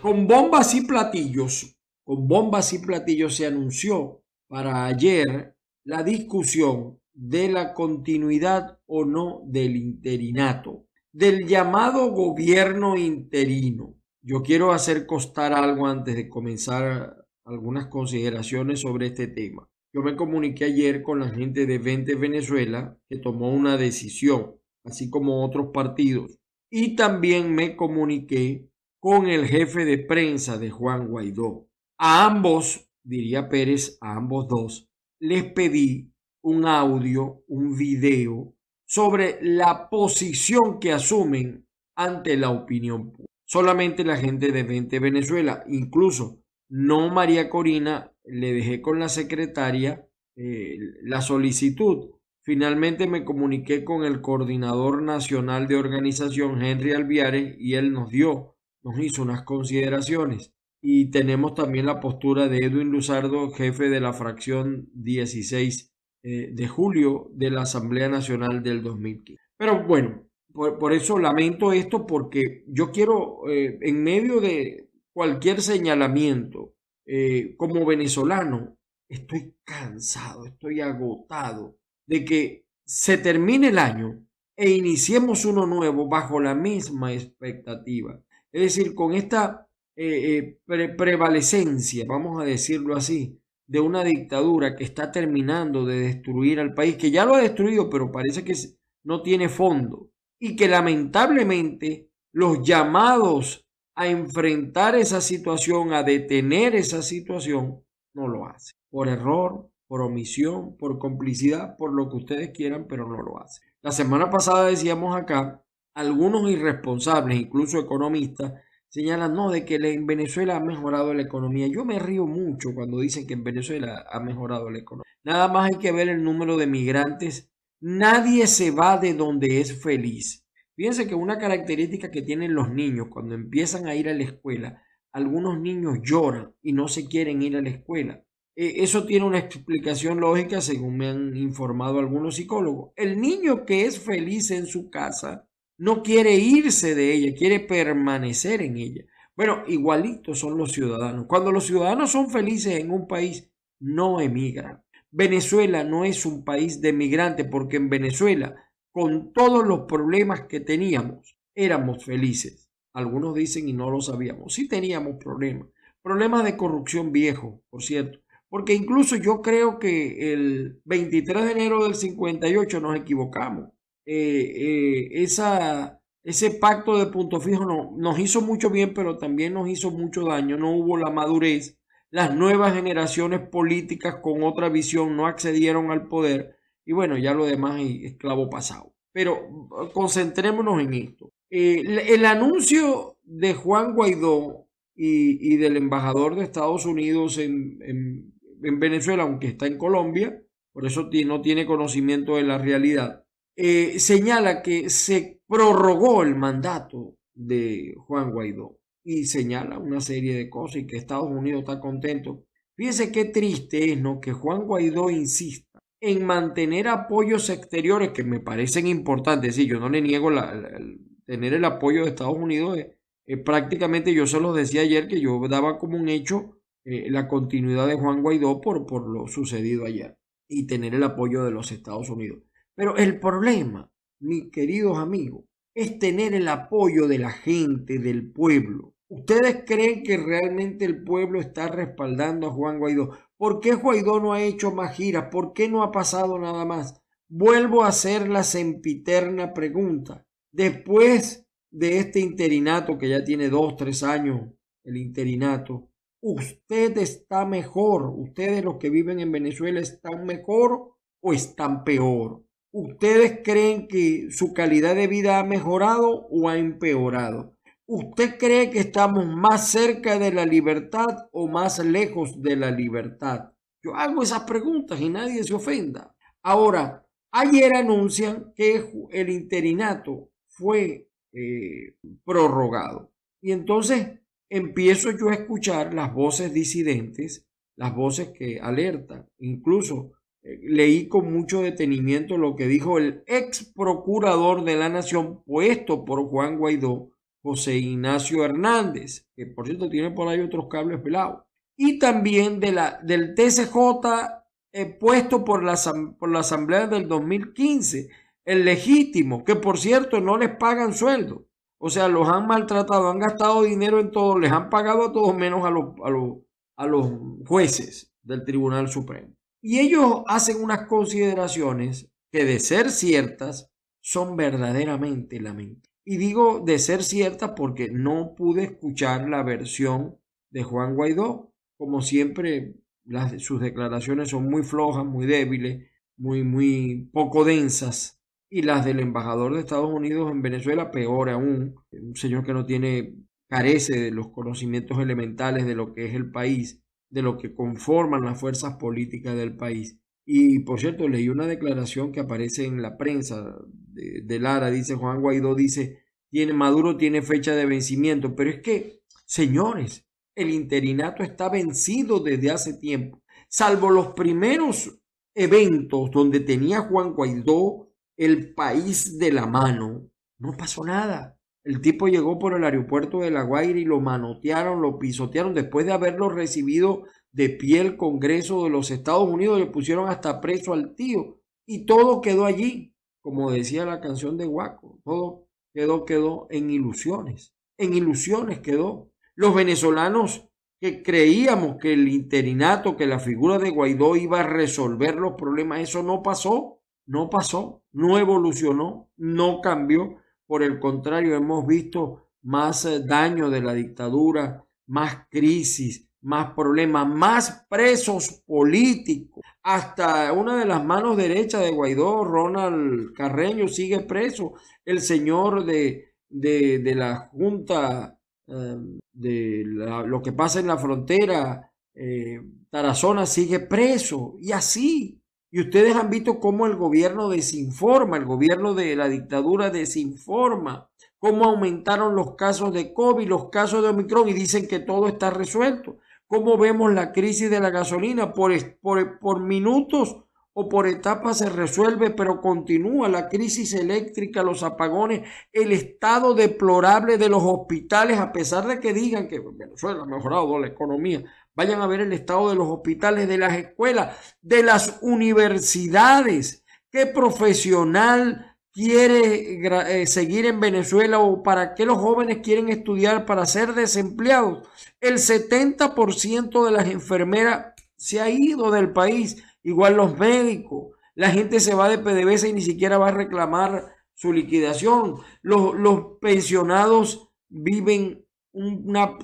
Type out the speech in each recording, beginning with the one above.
Con bombas y platillos, con bombas y platillos se anunció para ayer la discusión de la continuidad o no del interinato, del llamado gobierno interino. Yo quiero hacer costar algo antes de comenzar algunas consideraciones sobre este tema. Yo me comuniqué ayer con la gente de Vente Venezuela que tomó una decisión, así como otros partidos. Y también me comuniqué con el jefe de prensa de Juan Guaidó. A ambos, diría Pérez, a ambos dos, les pedí un audio, un video sobre la posición que asumen ante la opinión pública. Solamente la gente de Vente Venezuela, incluso no María Corina, le dejé con la secretaria eh, la solicitud. Finalmente me comuniqué con el coordinador nacional de organización, Henry Alviares, y él nos dio nos hizo unas consideraciones. Y tenemos también la postura de Edwin Luzardo, jefe de la fracción 16 eh, de julio de la Asamblea Nacional del 2015. Pero bueno, por, eso lamento esto porque yo quiero, eh, en medio de cualquier señalamiento, eh, como venezolano, estoy cansado, estoy agotado de que se termine el año e iniciemos uno nuevo bajo la misma expectativa. Es decir, con esta eh, eh, prevalecencia, vamos a decirlo así, de una dictadura que está terminando de destruir al país, que ya lo ha destruido, pero parece que no tiene fondo, y que lamentablemente los llamados a enfrentar esa situación, a detener esa situación, no lo hacen. Por error, por omisión, por complicidad, por lo que ustedes quieran, pero no lo hacen. La semana pasada decíamos acá algunos irresponsables, incluso economistas, señalan, no, de que en Venezuela ha mejorado la economía. Yo me río mucho cuando dicen que en Venezuela ha mejorado la economía. Nada más hay que ver el número de migrantes. Nadie se va de donde es feliz. Fíjense que una característica que tienen los niños cuando empiezan a ir a la escuela, algunos niños lloran y no se quieren ir a la escuela. E, eso tiene una explicación lógica según me han informado algunos psicólogos. El niño que es feliz en su casa no quiere irse de ella, quiere permanecer en ella. Bueno, igualitos son los ciudadanos. Cuando los ciudadanos son felices en un país, no emigran. Venezuela no es un país de migrantes porque en Venezuela, con todos los problemas que teníamos, éramos felices. Algunos dicen y no lo sabíamos. Sí teníamos problemas. Problemas de corrupción viejo, por cierto. Porque incluso yo creo que el 23 de enero del 58 nos equivocamos. Eh, eh, esa, ese pacto de punto fijo no, nos hizo mucho bien, pero también nos hizo mucho daño. No hubo la madurez. Las nuevas generaciones políticas con otra visión no accedieron al poder. Y bueno, ya lo demás es clavo pasado. Pero uh, concentrémonos en esto. Eh, el, anuncio de Juan Guaidó y, del embajador de Estados Unidos en Venezuela, aunque está en Colombia, por eso no tiene conocimiento de la realidad, eh, señala que se prorrogó el mandato de Juan Guaidó y señala una serie de cosas y que Estados Unidos está contento. Fíjense qué triste es ¿no? que Juan Guaidó insista en mantener apoyos exteriores que me parecen importantes. Sí, yo no le niego tener el apoyo de Estados Unidos. Eh, eh, prácticamente yo se los decía ayer que yo daba como un hecho la continuidad de Juan Guaidó por, por lo sucedido ayer y tener el apoyo de los Estados Unidos. Pero el problema, mis queridos amigos, es tener el apoyo de la gente, del pueblo. ¿Ustedes creen que realmente el pueblo está respaldando a Juan Guaidó? ¿Por qué Guaidó no ha hecho más giras? ¿Por qué no ha pasado nada más? Vuelvo a hacer la sempiterna pregunta. Después de este interinato que ya tiene dos, tres años, el interinato, usted está mejor, ustedes los que viven en Venezuela están mejor o están peor. ¿Ustedes creen que su calidad de vida ha mejorado o ha empeorado? ¿Usted cree que estamos más cerca de la libertad o más lejos de la libertad? Yo hago esas preguntas y nadie se ofenda. Ahora, ayer anuncian que el interinato fue eh, prorrogado. Y entonces empiezo yo a escuchar las voces disidentes, las voces que alertan, incluso leí con mucho detenimiento lo que dijo el ex procurador de la Nación puesto por Juan Guaidó, José Ignacio Hernández, que por cierto tiene por ahí otros cables pelados, y también de la, del TCJ eh, puesto por la, por la Asamblea del 2015, el legítimo, que por cierto no les pagan sueldo. O sea, los han maltratado, han gastado dinero en todo, les han pagado a todos menos a los, a los jueces del Tribunal Supremo. Y ellos hacen unas consideraciones que de ser ciertas son verdaderamente lamentables. Y digo de ser ciertas porque no pude escuchar la versión de Juan Guaidó. Como siempre, sus declaraciones son muy flojas, muy débiles, muy, muy poco densas. Y las del embajador de Estados Unidos en Venezuela, peor aún. Un señor que no tiene, carece de los conocimientos elementales de lo que es el país de lo que conforman las fuerzas políticas del país. Y por cierto, leí una declaración que aparece en la prensa de, Lara, dice Juan Guaidó, dice, tiene, Maduro tiene fecha de vencimiento, pero es que, señores, el interinato está vencido desde hace tiempo, salvo los primeros eventos donde tenía Juan Guaidó el país de la mano, no pasó nada. El tipo llegó por el aeropuerto de La Guaira y lo manotearon, lo pisotearon. Después de haberlo recibido de pie el Congreso de los Estados Unidos, le pusieron hasta preso al tío. Y todo quedó allí, como decía la canción de Guaco. Todo quedó, quedó en ilusiones. En ilusiones quedó. Los venezolanos que creíamos que el interinato, que la figura de Guaidó iba a resolver los problemas, eso no pasó, no pasó, no evolucionó, no cambió por el contrario, hemos visto más eh, daño de la dictadura, más crisis, más problemas, más presos políticos. Hasta una de las manos derechas de Guaidó, Ronald Carreño, sigue preso. El señor de, la Junta em, de lo que pasa en la frontera, eh, Tarazona, sigue preso. Y así, y ustedes han visto cómo el gobierno desinforma, el gobierno de la dictadura desinforma, cómo aumentaron los casos de COVID, los casos de Omicron y dicen que todo está resuelto. Cómo vemos la crisis de la gasolina por, minutos o por etapas se resuelve, pero continúa la crisis eléctrica, los apagones, el estado deplorable de los hospitales, a pesar de que digan que Venezuela ha mejorado la economía, Vayan a ver el estado de los hospitales, de las escuelas, de las universidades. ¿Qué profesional quiere eh, seguir en Venezuela o para qué los jóvenes quieren estudiar para ser desempleados? El 70% de las enfermeras se ha ido del país, igual los médicos. La gente se va de PDVSA y ni siquiera va a reclamar su liquidación. Los, los pensionados viven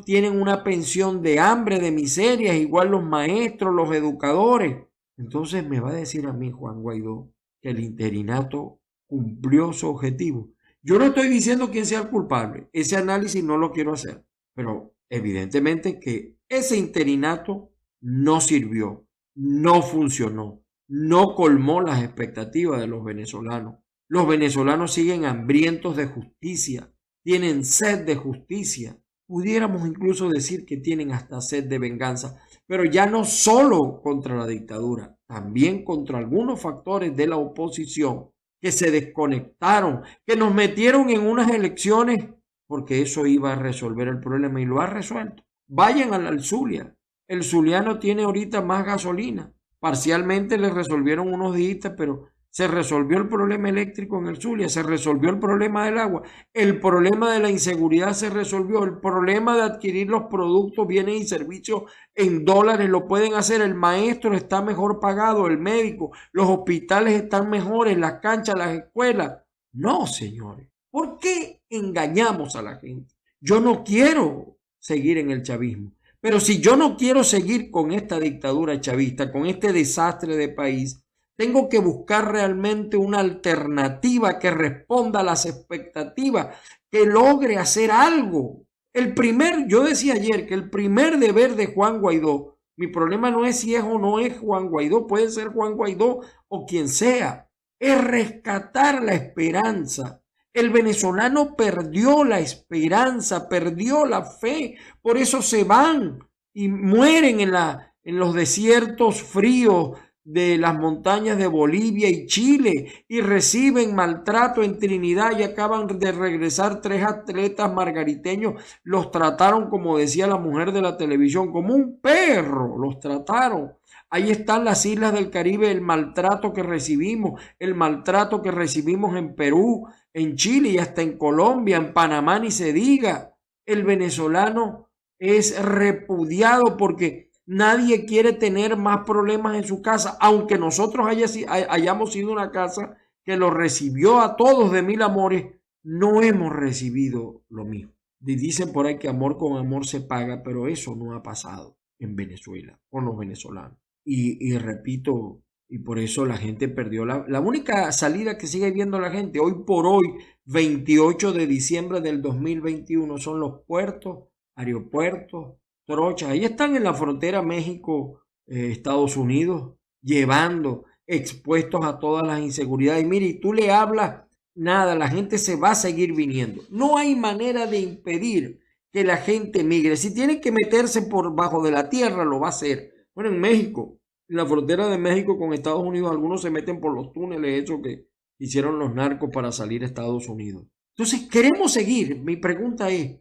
tienen una pensión de hambre, de miseria, igual los maestros, los educadores. Entonces me va a decir a mí Juan Guaidó que el interinato cumplió su objetivo. Yo no estoy diciendo quién sea el culpable, ese análisis no lo quiero hacer, pero evidentemente que ese interinato no sirvió, no funcionó, no colmó las expectativas de los venezolanos. Los venezolanos siguen hambrientos de justicia, tienen sed de justicia, pudiéramos incluso decir que tienen hasta sed de venganza, pero ya no solo contra la dictadura, también contra algunos factores de la oposición que se desconectaron, que nos metieron en unas elecciones porque eso iba a resolver el problema y lo ha resuelto. Vayan al, la Zulia. El Zuliano tiene ahorita más gasolina. Parcialmente le resolvieron unos dígitos, pero se resolvió el problema eléctrico en el Zulia, se resolvió el problema del agua, el problema de la inseguridad se resolvió, el problema de adquirir los productos, bienes y servicios en dólares lo pueden hacer, el maestro está mejor pagado, el médico, los hospitales están mejores, las canchas, las escuelas. No, señores, ¿por qué engañamos a la gente? Yo no quiero seguir en el chavismo. Pero si yo no quiero seguir con esta dictadura chavista, con este desastre de país, tengo que buscar realmente una alternativa que responda a las expectativas, que logre hacer algo. El primer, yo decía ayer que el primer deber de Juan Guaidó, mi problema no es si es o no es Juan Guaidó, puede ser Juan Guaidó o quien sea, es rescatar la esperanza. El venezolano perdió la esperanza, perdió la fe, por eso se van y mueren en, la, en los desiertos fríos de las montañas de Bolivia y Chile y reciben maltrato en Trinidad y acaban de regresar tres atletas margariteños. Los trataron, como decía la mujer de la televisión, como un perro. Los trataron. Ahí están las islas del Caribe, el maltrato que recibimos, el maltrato que recibimos en Perú, en Chile y hasta en Colombia, en Panamá, ni se diga. El venezolano es repudiado porque Nadie quiere tener más problemas en su casa, aunque nosotros hayamos sido una casa que lo recibió a todos de mil amores, no hemos recibido lo mismo. dicen por ahí que amor con amor se paga, pero eso no ha pasado en Venezuela con los venezolanos. Y, y repito, y por eso la gente perdió la, la única salida que sigue viendo la gente hoy por hoy, 28 de diciembre del 2021, son los puertos, aeropuertos, trochas. Ahí están en la frontera México-Estados eh, Unidos, llevando, expuestos a todas las inseguridades. Y mire, tú le hablas, nada, la gente se va a seguir viniendo. No hay manera de impedir que la gente migre. Si tiene que meterse por bajo de la tierra, lo va a hacer. Bueno, en México, en la frontera de México con Estados Unidos, algunos se meten por los túneles, eso que hicieron los narcos para salir a Estados Unidos. Entonces, queremos seguir. Mi pregunta es,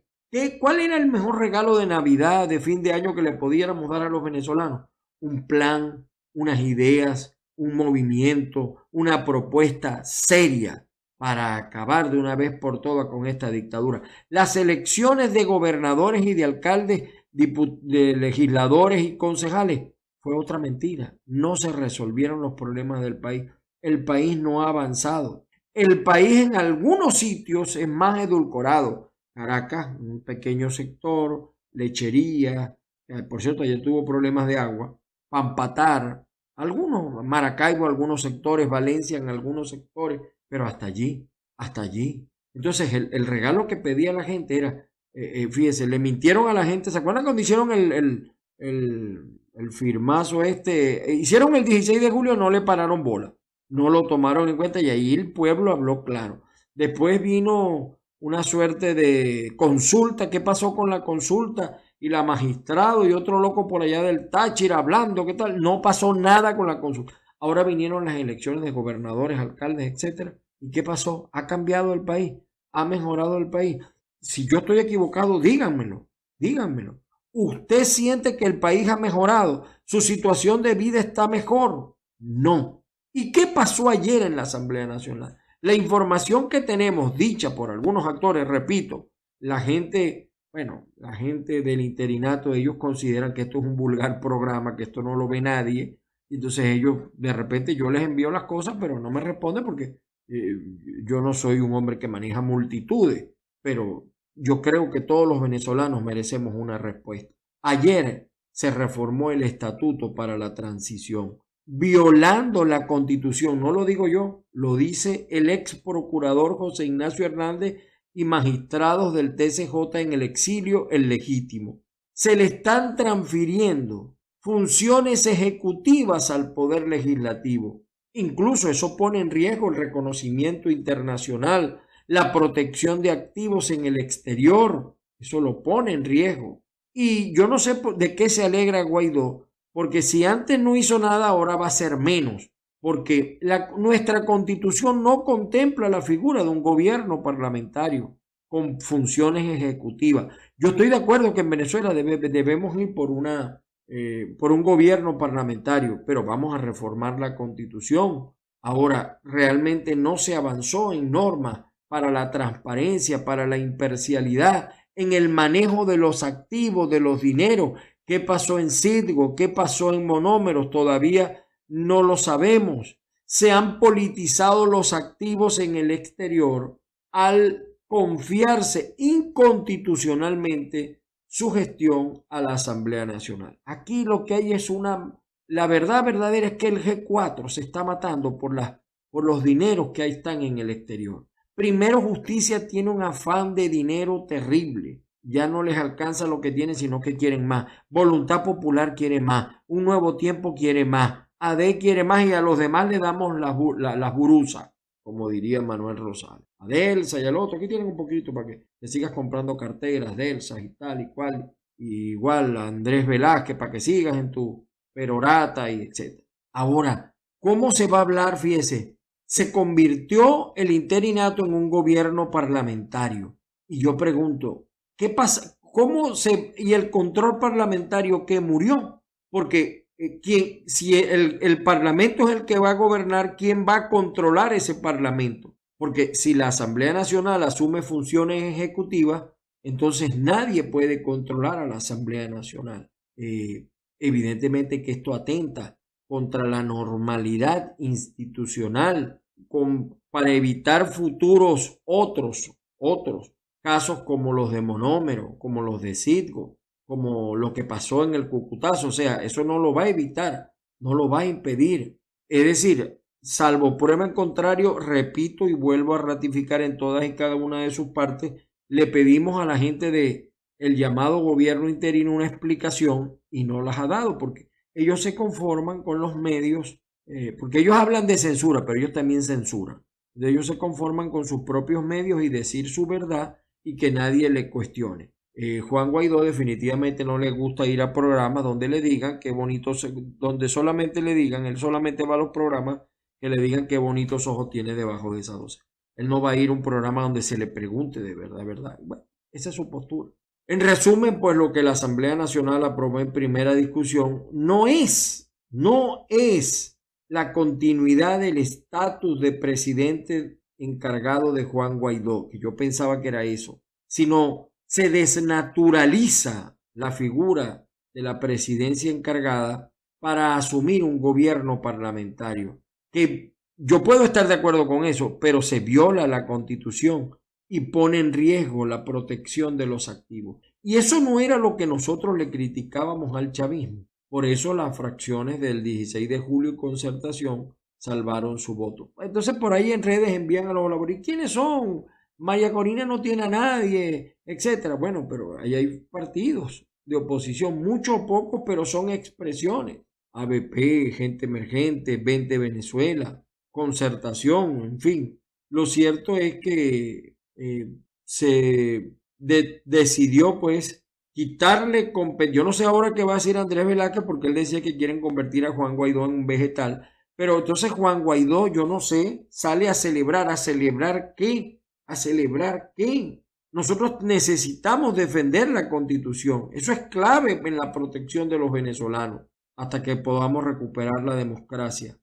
¿Cuál era el mejor regalo de Navidad, de fin de año que le pudiéramos dar a los venezolanos? Un plan, unas ideas, un movimiento, una propuesta seria para acabar de una vez por todas con esta dictadura. Las elecciones de gobernadores y de alcaldes, de legisladores y concejales fue otra mentira. No se resolvieron los problemas del país. El país no ha avanzado. El país en algunos sitios es más edulcorado Caracas, un pequeño sector, lechería, eh, por cierto ayer tuvo problemas de agua, Pampatar, algunos, Maracaibo, algunos sectores, Valencia en algunos sectores, pero hasta allí, hasta allí. Entonces el, regalo que pedía la gente era, eh, eh, fíjese, le mintieron a la gente, ¿se acuerdan cuando hicieron el, el, el, firmazo este? hicieron el 16 de julio, no le pararon bola, no lo tomaron en cuenta y ahí el pueblo habló claro. Después vino una suerte de consulta, qué pasó con la consulta y la magistrado y otro loco por allá del Táchira hablando, qué tal, no pasó nada con la consulta. Ahora vinieron las elecciones de gobernadores, alcaldes, etcétera. ¿Y qué pasó? ¿Ha cambiado el país? ¿Ha mejorado el país? Si yo estoy equivocado, díganmelo, díganmelo. ¿Usted siente que el país ha mejorado? ¿Su situación de vida está mejor? No. ¿Y qué pasó ayer en la Asamblea Nacional? La información que tenemos dicha por algunos actores, repito, la gente, bueno, la gente del interinato, ellos consideran que esto es un vulgar programa, que esto no lo ve nadie. Entonces ellos, de repente yo les envío las cosas, pero no me responden porque eh, yo no soy un hombre que maneja multitudes, pero yo creo que todos los venezolanos merecemos una respuesta. Ayer se reformó el Estatuto para la Transición violando la constitución. No lo digo yo, lo dice el ex procurador José Ignacio Hernández y magistrados del TCJ en el exilio, el legítimo. Se le están transfiriendo funciones ejecutivas al poder legislativo. Incluso eso pone en riesgo el reconocimiento internacional, la protección de activos en el exterior. Eso lo pone en riesgo. Y yo no sé de qué se alegra Guaidó porque si antes no hizo nada, ahora va a ser menos. Porque la, nuestra constitución no contempla la figura de un gobierno parlamentario con funciones ejecutivas. Yo estoy de acuerdo que en Venezuela debemos ir por, una, eh, por un gobierno parlamentario, pero vamos a reformar la constitución. Ahora, realmente no se avanzó en normas para la transparencia, para la imparcialidad, en el manejo de los activos, de los dineros, ¿Qué pasó en Cidgo? ¿Qué pasó en Monómeros? Todavía no lo sabemos. Se han politizado los activos en el exterior al confiarse inconstitucionalmente su gestión a la Asamblea Nacional. Aquí lo que hay es una... La verdad verdadera es que el G4 se está matando por, por los dineros que ahí están en el exterior. Primero Justicia tiene un afán de dinero terrible ya no les alcanza lo que tienen, sino que quieren más. Voluntad popular quiere más. Un nuevo tiempo quiere más. AD quiere más y a los demás le damos las la, como diría Manuel Rosales. A Delsa y al otro, aquí tienen un poquito para que te sigas comprando carteras, Delsa y tal y cual. igual a Andrés Velázquez, para que sigas en tu perorata y etc. Ahora, ¿cómo se va a hablar? Fíjese, se convirtió el interinato en un gobierno parlamentario. Y yo pregunto, ¿Qué pasa? ¿Cómo se... y el control parlamentario que murió? Porque eh, si el, Parlamento es el que va a gobernar, ¿quién va a controlar ese Parlamento? Porque si la Asamblea Nacional asume funciones ejecutivas, entonces nadie puede controlar a la Asamblea Nacional. Eh, evidentemente que esto atenta contra la normalidad institucional para evitar futuros otros, otros casos como los de Monómero, como los de Citgo, como lo que pasó en el Cucutazo. O sea, eso no lo va a evitar, no lo va a impedir. Es decir, salvo prueba en contrario, repito y vuelvo a ratificar en todas y cada una de sus partes, le pedimos a la gente de el llamado gobierno interino una explicación y no las ha dado porque ellos se conforman con los medios, eh, porque ellos hablan de censura, pero ellos también censuran. Ellos se conforman con sus propios medios y decir su verdad y que nadie le cuestione. Eh, Juan Guaidó definitivamente no le gusta ir a programas donde le digan qué bonitos, donde solamente le digan, él solamente va a los programas que le digan qué bonitos ojos tiene debajo de esa doce. Él no va a ir a un programa donde se le pregunte de verdad, verdad. Bueno, esa es su postura. En resumen, pues lo que la Asamblea Nacional aprobó en primera discusión no es, no es la continuidad del estatus de presidente encargado de Juan Guaidó, que yo pensaba que era eso, sino se desnaturaliza la figura de la presidencia encargada para asumir un gobierno parlamentario. Que yo puedo estar de acuerdo con eso, pero se viola la constitución y pone en riesgo la protección de los activos. Y eso no era lo que nosotros le criticábamos al chavismo. Por eso las fracciones del 16 de julio y concertación salvaron su voto. Entonces por ahí en redes envían a los laboristas, ¿quiénes son? Maya Corina no tiene a nadie, etcétera. Bueno, pero ahí hay partidos de oposición, muchos o pocos, pero son expresiones. ABP, Gente Emergente, Vente Venezuela, Concertación, en fin. Lo cierto es que eh, se decidió pues quitarle, yo no sé ahora qué va a decir Andrés Velázquez porque él decía que quieren convertir a Juan Guaidó en un vegetal, pero entonces Juan Guaidó, yo no sé, sale a celebrar, a celebrar qué, a celebrar qué. Nosotros necesitamos defender la constitución. Eso es clave en la protección de los venezolanos hasta que podamos recuperar la democracia.